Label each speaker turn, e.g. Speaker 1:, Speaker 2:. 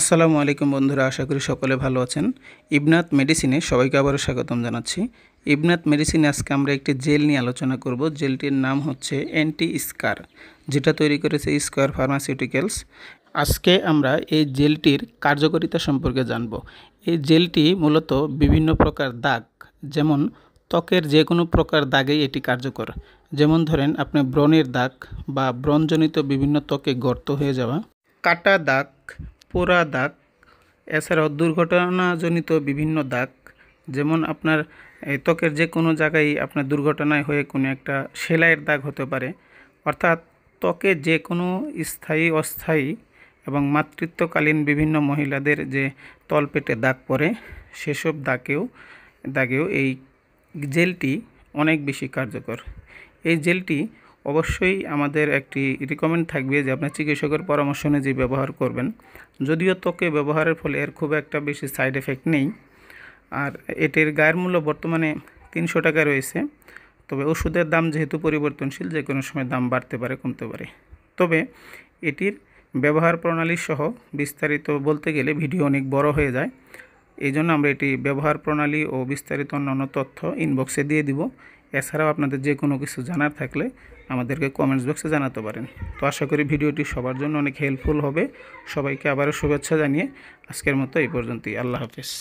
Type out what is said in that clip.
Speaker 1: আসসালামু আলাইকুম বন্ধুরা আশা করি সকলে ভালো আছেন ইবনাথ মেডিসিনে সবাইকে আবারও স্বাগতম জানাচ্ছি ইবনাথ মেডিসিনে আজকে আমরা একটি জেল নিয়ে আলোচনা করব জেলটির নাম হচ্ছে অ্যান্টি স্কার যেটা তৈরি করেছে স্কোয়ার ফার্মাসিউটিক্যালস আজকে আমরা এই জেলটির কার্যকারিতা সম্পর্কে জানব এই জেলটি মূলত বিভিন্ন প্রকার দাগ যেমন ত্বকের যে কোনো প্রকার দাগেই এটি কার্যকর যেমন ধরেন আপনি ব্রণের দাগ বা ব্রণজনিত বিভিন্ন ত্বকে গর্ত হয়ে যাওয়া কাটা দাগ পোড়া দাগ এছাড়াও দুর্ঘটনাজনিত বিভিন্ন দাগ যেমন আপনার ত্বকের যে কোনো জায়গায় আপনার দুর্ঘটনায় হয়ে কোনো একটা সেলাইয়ের দাগ হতে পারে অর্থাৎ ত্বকে যে কোনো স্থায়ী অস্থায়ী এবং মাতৃত্বকালীন বিভিন্ন মহিলাদের যে তলপেটে দাগ পড়ে সেসব দাগেও দাগেও এই জেলটি অনেক বেশি কার্যকর এই জেলটি অবশ্যই আমাদের একটি রিকমেন্ড থাকবে যে আপনার চিকিৎসকের পরামর্শ অনুযায়ী ব্যবহার করবেন যদিও ত্বকে ব্যবহারের ফলে এর খুব একটা বেশি সাইড এফেক্ট নেই আর এটির গায়ের মূল্য বর্তমানে তিনশো টাকা রয়েছে তবে ওষুধের দাম যেহেতু পরিবর্তনশীল যে কোনো সময় দাম বাড়তে পারে কমতে পারে তবে এটির ব্যবহার প্রণালী সহ বিস্তারিত বলতে গেলে ভিডিও অনেক বড় হয়ে যায় এই জন্য আমরা এটি ব্যবহার প্রণালী ও বিস্তারিত অন্যান্য তথ্য ইনবক্সে দিয়ে দিব এছাড়াও আপনাদের যে কোনো কিছু জানার থাকলে আমাদেরকে কমেন্টস বক্সে জানাতে পারেন তো আশা করি ভিডিওটি সবার জন্য অনেক হেল্পফুল হবে সবাইকে আবারও শুভেচ্ছা জানিয়ে আজকের মতো এই পর্যন্তই আল্লাহ হাফিজ